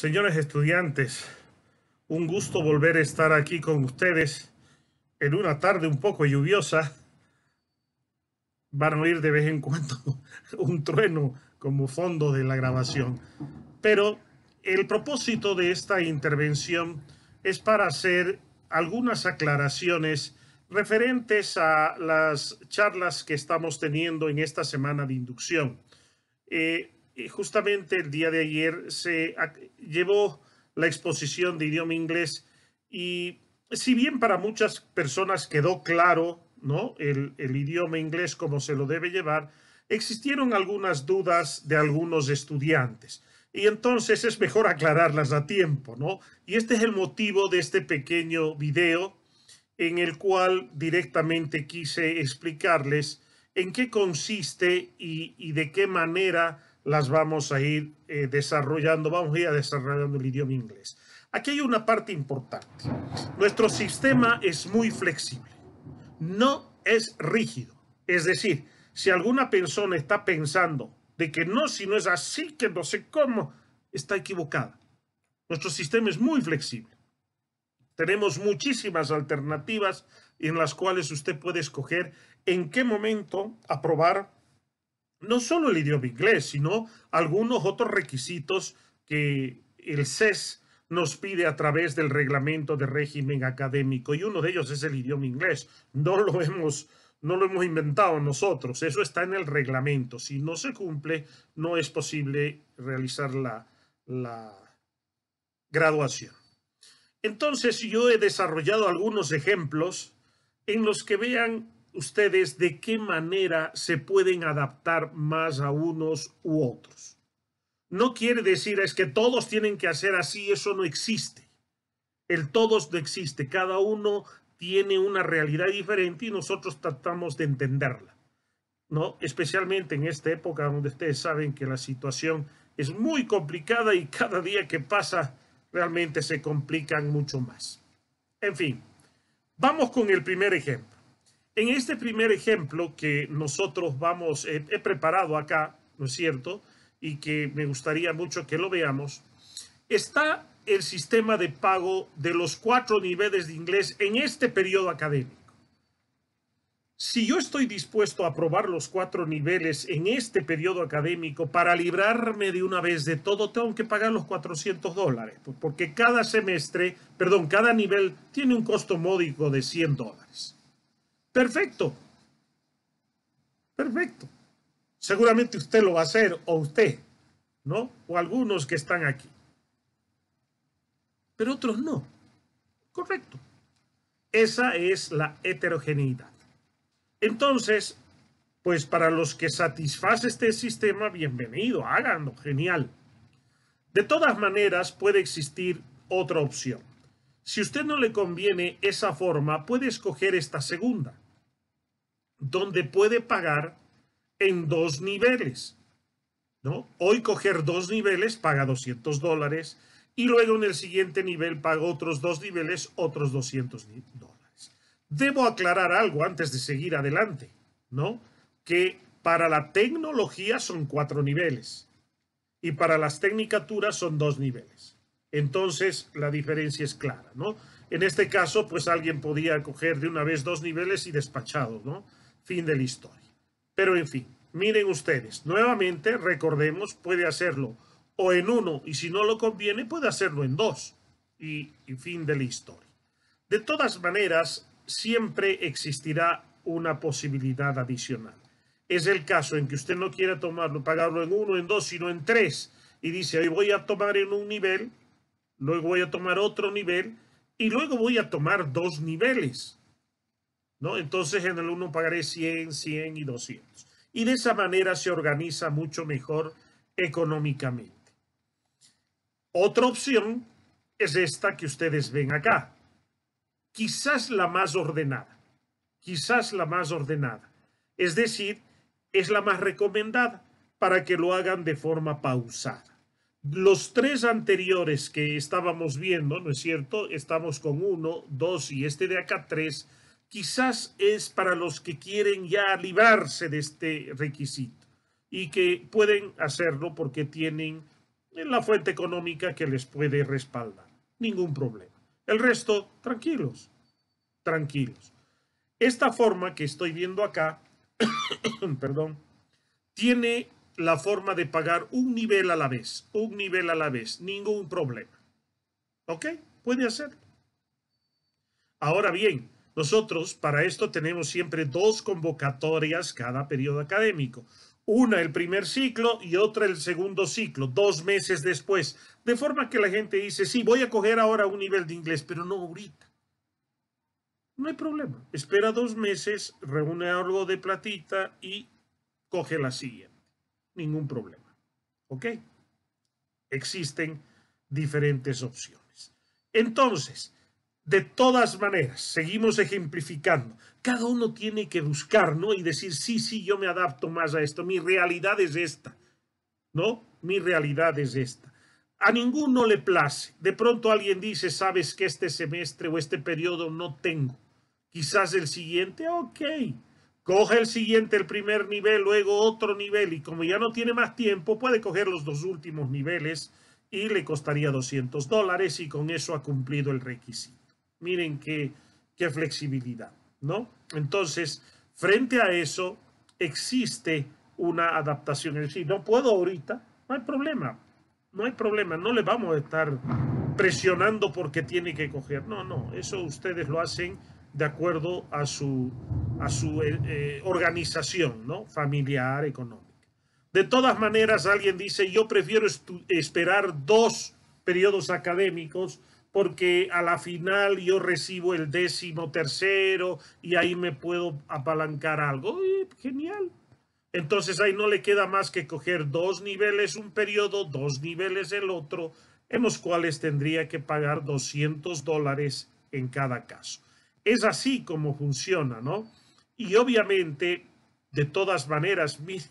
Señores estudiantes, un gusto volver a estar aquí con ustedes en una tarde un poco lluviosa. Van a oír de vez en cuando un trueno como fondo de la grabación. Pero el propósito de esta intervención es para hacer algunas aclaraciones referentes a las charlas que estamos teniendo en esta semana de inducción. Eh, eh, justamente el día de ayer se llevó la exposición de idioma inglés y si bien para muchas personas quedó claro ¿no? el, idioma inglés como se lo debe llevar, existieron algunas dudas de algunos estudiantes. Y entonces es mejor aclararlas a tiempo, ¿no? Y este es el motivo de este pequeño video en el cual directamente quise explicarles en qué consiste y, y de qué manera las vamos a ir eh, desarrollando, vamos a ir desarrollando el idioma inglés. Aquí hay una parte importante. Nuestro sistema es muy flexible, no es rígido. Es decir, si alguna persona está pensando de que no, si no es así, que no sé cómo, está equivocada. Nuestro sistema es muy flexible. Tenemos muchísimas alternativas en las cuales usted puede escoger en qué momento aprobar no solo el idioma inglés, sino algunos otros requisitos que el CES nos pide a través del reglamento de régimen académico y uno de ellos es el idioma inglés. No lo hemos, no lo hemos inventado nosotros, eso está en el reglamento. Si no se cumple, no es posible realizar la graduación. Entonces yo he desarrollado algunos ejemplos en los que vean ustedes de qué manera se pueden adaptar más a unos u otros. No quiere decir es que todos tienen que hacer así, eso no existe. El todos no existe, cada uno tiene una realidad diferente y nosotros tratamos de entenderla. ¿no? Especialmente en esta época donde ustedes saben que la situación es muy complicada y cada día que pasa realmente se complican mucho más. En fin, vamos con el primer ejemplo. En este primer ejemplo que nosotros vamos, eh, he preparado acá, ¿no es cierto? Y que me gustaría mucho que lo veamos, está el sistema de pago de los cuatro niveles de inglés en este periodo académico. Si yo estoy dispuesto a aprobar los cuatro niveles en este periodo académico para librarme de una vez de todo, tengo que pagar los 400 dólares, porque cada semestre, perdón, cada nivel tiene un costo módico de 100 dólares. Perfecto. Perfecto. Seguramente usted lo va a hacer o usted, ¿no? O algunos que están aquí. Pero otros no. Correcto. Esa es la heterogeneidad. Entonces, pues para los que satisface este sistema, bienvenido, háganlo, genial. De todas maneras, puede existir otra opción. Si usted no le conviene esa forma, puede escoger esta segunda donde puede pagar en dos niveles. ¿no? Hoy coger dos niveles paga 200 dólares y luego en el siguiente nivel pago otros dos niveles, otros 200 dólares. Debo aclarar algo antes de seguir adelante, ¿no? que para la tecnología son cuatro niveles y para las tecnicaturas son dos niveles. Entonces, la diferencia es clara, ¿no? En este caso, pues alguien podía coger de una vez dos niveles y despachado, ¿no? Fin de la historia. Pero en fin, miren ustedes, nuevamente recordemos, puede hacerlo o en uno y si no lo conviene puede hacerlo en dos y, fin de la historia. De todas maneras, siempre existirá una posibilidad adicional. Es el caso en que usted no quiera tomarlo, pagarlo en uno, en dos, sino en tres. Y dice, hoy voy a tomar en un nivel, luego voy a tomar otro nivel y luego voy a tomar dos niveles. ¿no? Entonces en el 1 pagaré 100, 100 y 200. Y de esa manera se organiza mucho mejor económicamente. Otra opción es esta que ustedes ven acá. Quizás la más ordenada. Quizás la más ordenada. Es decir, es la más recomendada para que lo hagan de forma pausada. Los tres anteriores que estábamos viendo, ¿no es cierto? Estamos con uno, dos y este de acá tres quizás es para los que quieren ya librarse de este requisito y que pueden hacerlo porque tienen la fuente económica que les puede respaldar. Ningún problema. El resto, tranquilos, tranquilos. Esta forma que estoy viendo acá, perdón, tiene la forma de pagar un nivel a la vez, un nivel a la vez, ningún problema. ¿Ok? Puede hacerlo. Ahora bien, nosotros para esto tenemos siempre dos convocatorias cada periodo académico. Una el primer ciclo y otra el segundo ciclo, dos meses después. De forma que la gente dice, sí, voy a coger ahora un nivel de inglés, pero no ahorita. No hay problema. Espera dos meses, reúne algo de platita y coge la siguiente. Ningún problema. ¿Ok? Existen diferentes opciones. Entonces, de todas maneras, seguimos ejemplificando. Cada uno tiene que buscar, ¿no? Y decir, sí, sí, yo me adapto más a esto. Mi realidad es esta, ¿no? Mi realidad es esta. A ninguno le place. De pronto alguien dice, sabes que este semestre o este periodo no tengo. Quizás el siguiente, ok. Coge el siguiente, el primer nivel, luego otro nivel. Y como ya no tiene más tiempo, puede coger los dos últimos niveles y le costaría 200 dólares y con eso ha cumplido el requisito. Miren qué, flexibilidad, ¿no? Entonces, frente a eso, existe una adaptación. Es decir, no puedo ahorita, no hay problema, no hay problema, no le vamos a estar presionando porque tiene que coger. No, no, eso ustedes lo hacen de acuerdo a su, a su eh, eh, organización ¿no? familiar, económica. De todas maneras, alguien dice, yo prefiero esperar dos periodos académicos porque a la final yo recibo el décimo tercero y ahí me puedo apalancar algo. genial. Entonces ahí no le queda más que coger dos niveles un periodo, dos niveles el otro, en los cuales tendría que pagar 200 dólares en cada caso. Es así como funciona, ¿no? Y obviamente, de todas maneras, mire,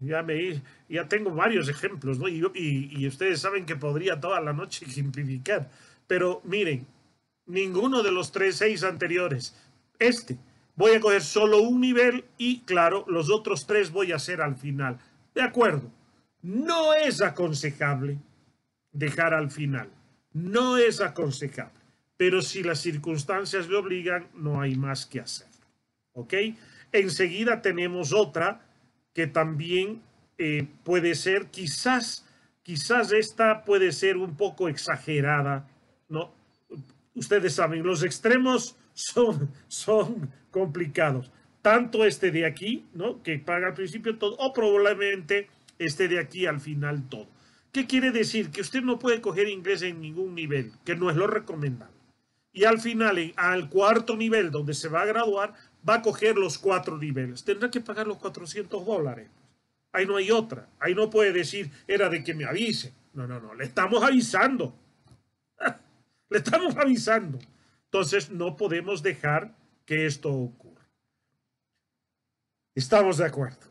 ya, me, ya tengo varios ejemplos, ¿no? Y, ustedes saben que podría toda la noche simplificar. Pero miren, ninguno de los tres seis anteriores. Este, voy a coger solo un nivel y, claro, los otros tres voy a hacer al final. De acuerdo, no es aconsejable dejar al final. No es aconsejable. Pero si las circunstancias lo obligan, no hay más que hacer. ¿Ok? Enseguida tenemos otra que también eh, puede ser, quizás, quizás esta puede ser un poco exagerada, ¿no? Ustedes saben, los extremos son, son complicados. Tanto este de aquí, ¿no? Que paga al principio todo, o probablemente este de aquí al final todo. ¿Qué quiere decir? Que usted no puede coger inglés en ningún nivel, que no es lo recomendable. Y al final, al cuarto nivel donde se va a graduar, va a coger los cuatro niveles. Tendrá que pagar los 400 dólares. Ahí no hay otra. Ahí no puede decir, era de que me avise. No, no, no. Le estamos avisando. Le estamos avisando. Entonces no podemos dejar que esto ocurra. Estamos de acuerdo.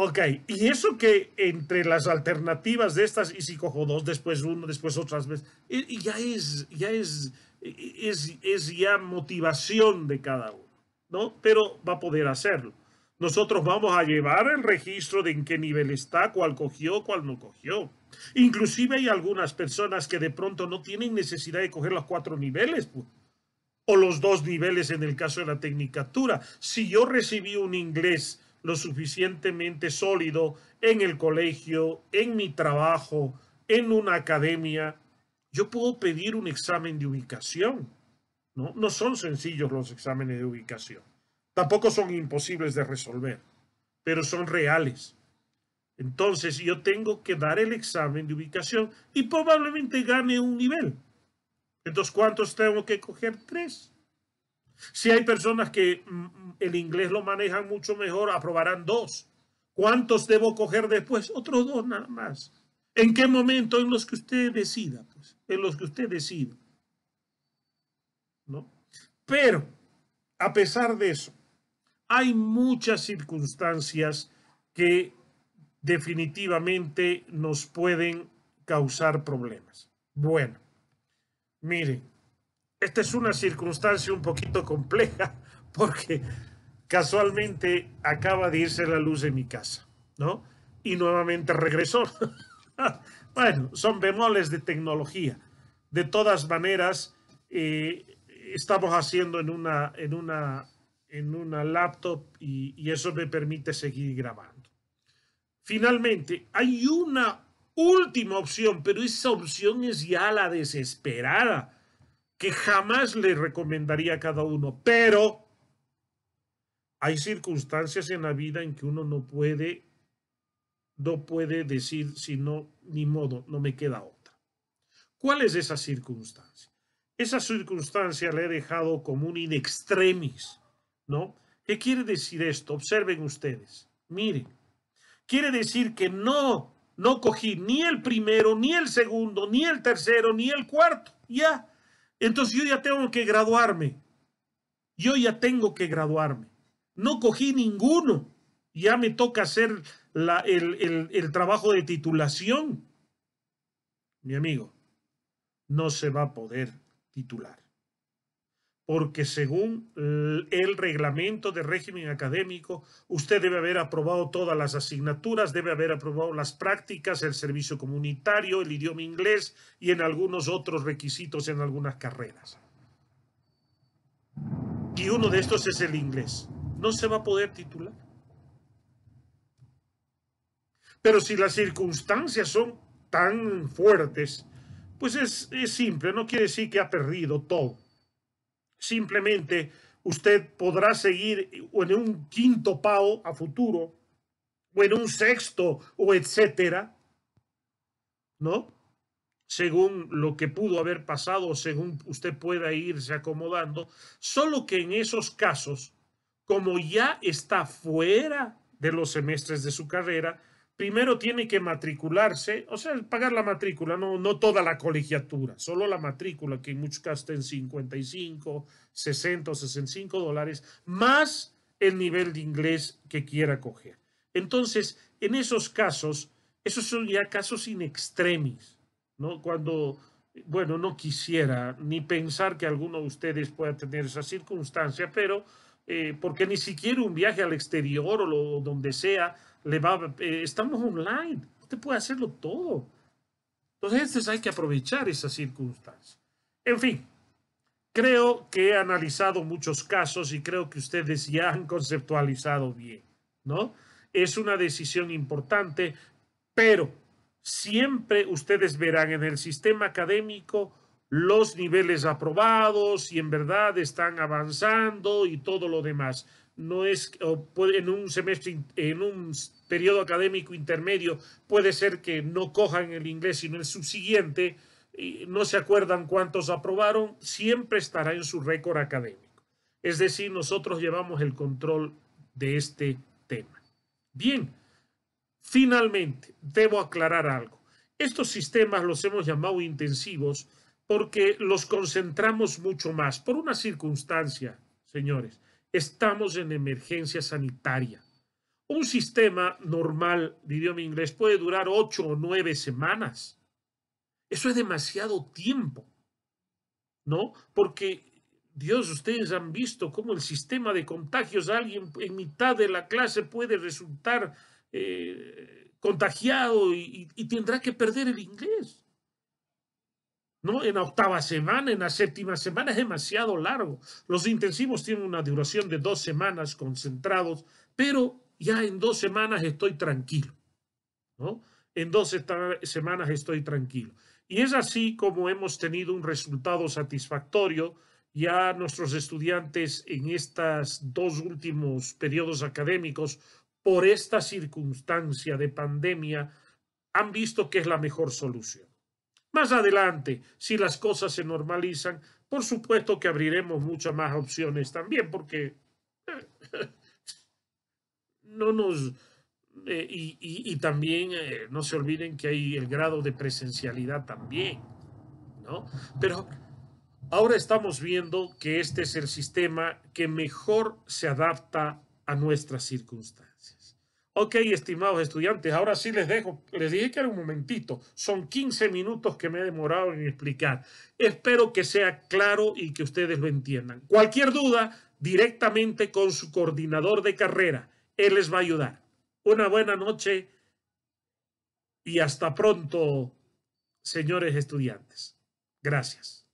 Ok, y eso que entre las alternativas de estas, y si cojo dos, después uno, después otras veces, ya es, ya es, es, es ya motivación de cada uno. ¿no? Pero va a poder hacerlo. Nosotros vamos a llevar el registro de en qué nivel está, cuál cogió, cuál no cogió. Inclusive hay algunas personas que de pronto no tienen necesidad de coger los cuatro niveles, pues, o los dos niveles en el caso de la tecnicatura. Si yo recibí un inglés lo suficientemente sólido en el colegio, en mi trabajo, en una academia, yo puedo pedir un examen de ubicación ¿no? son sencillos los exámenes de ubicación. Tampoco son imposibles de resolver, pero son reales. Entonces yo tengo que dar el examen de ubicación y probablemente gane un nivel. Entonces, ¿cuántos tengo que coger? Tres. Si hay personas que mm, mm, el inglés lo manejan mucho mejor, aprobarán dos. ¿Cuántos debo coger después? Otros dos nada más. ¿En qué momento? En los que usted decida, pues, en los que usted decida. ¿no? Pero, a pesar de eso, hay muchas circunstancias que definitivamente nos pueden causar problemas. Bueno, miren, esta es una circunstancia un poquito compleja porque casualmente acaba de irse la luz de mi casa, ¿no? Y nuevamente regresó. bueno, son bemoles de tecnología. De todas maneras, eh, estamos haciendo en una, en una, en una laptop y, eso me permite seguir grabando. Finalmente, hay una última opción, pero esa opción es ya la desesperada que jamás le recomendaría a cada uno. Pero hay circunstancias en la vida en que uno no puede, no puede decir, si no, ni modo, no me queda otra. ¿Cuál es esa circunstancia? Esa circunstancia le he dejado como un in extremis, ¿no? ¿Qué quiere decir esto? Observen ustedes, miren. Quiere decir que no, no cogí ni el primero, ni el segundo, ni el tercero, ni el cuarto, ya. Entonces yo ya tengo que graduarme. Yo ya tengo que graduarme. No cogí ninguno. Ya me toca hacer el trabajo de titulación. Mi amigo, no se va a poder titular. Porque según el reglamento de régimen académico, usted debe haber aprobado todas las asignaturas, debe haber aprobado las prácticas, el servicio comunitario, el idioma inglés y en algunos otros requisitos en algunas carreras. Y uno de estos es el inglés. No se va a poder titular. Pero si las circunstancias son tan fuertes pues es, simple, no quiere decir que ha perdido todo. Simplemente usted podrá seguir en un quinto pago a futuro, o en un sexto, o etcétera, ¿no? Según lo que pudo haber pasado, según usted pueda irse acomodando, solo que en esos casos, como ya está fuera de los semestres de su carrera, primero tiene que matricularse, o sea, pagar la matrícula, no, no toda la colegiatura, solo la matrícula, que en muchos casos está en 55, 60 65 dólares, más el nivel de inglés que quiera coger. Entonces, en esos casos, esos son ya casos in extremis, ¿no? Cuando, bueno, no quisiera ni pensar que alguno de ustedes pueda tener esa circunstancia, pero eh, porque ni siquiera un viaje al exterior o lo, donde sea le va, eh, estamos online, te puede hacerlo todo. Entonces hay que aprovechar esa circunstancia. En fin, creo que he analizado muchos casos y creo que ustedes ya han conceptualizado bien, ¿no? Es una decisión importante, pero siempre ustedes verán en el sistema académico los niveles aprobados y en verdad están avanzando y todo lo demás no es o puede, en un semestre en un periodo académico intermedio puede ser que no cojan el inglés sino el subsiguiente y no se acuerdan cuántos aprobaron siempre estará en su récord académico es decir nosotros llevamos el control de este tema bien finalmente debo aclarar algo estos sistemas los hemos llamado intensivos porque los concentramos mucho más por una circunstancia señores estamos en emergencia sanitaria. Un sistema normal de idioma inglés puede durar ocho o nueve semanas. Eso es demasiado tiempo, ¿no? Porque, Dios, ustedes han visto cómo el sistema de contagios, alguien en mitad de la clase puede resultar eh, contagiado y tendrá que perder el inglés. ¿no? En la octava semana, en la séptima semana es demasiado largo. Los intensivos tienen una duración de dos semanas concentrados, pero ya en dos semanas estoy tranquilo, ¿no? En dos semanas estoy tranquilo. Y es así como hemos tenido un resultado satisfactorio. Ya nuestros estudiantes en estos dos últimos periodos académicos, por esta circunstancia de pandemia, han visto que es la mejor solución. Más adelante, si las cosas se normalizan, por supuesto que abriremos muchas más opciones también, porque no nos... Eh, y, también eh, no se olviden que hay el grado de presencialidad también, ¿no? Pero ahora estamos viendo que este es el sistema que mejor se adapta a nuestras circunstancias. Ok, estimados estudiantes, ahora sí les dejo. Les dije que era un momentito. Son 15 minutos que me he demorado en explicar. Espero que sea claro y que ustedes lo entiendan. Cualquier duda, directamente con su coordinador de carrera. Él les va a ayudar. Una buena noche y hasta pronto, señores estudiantes. Gracias.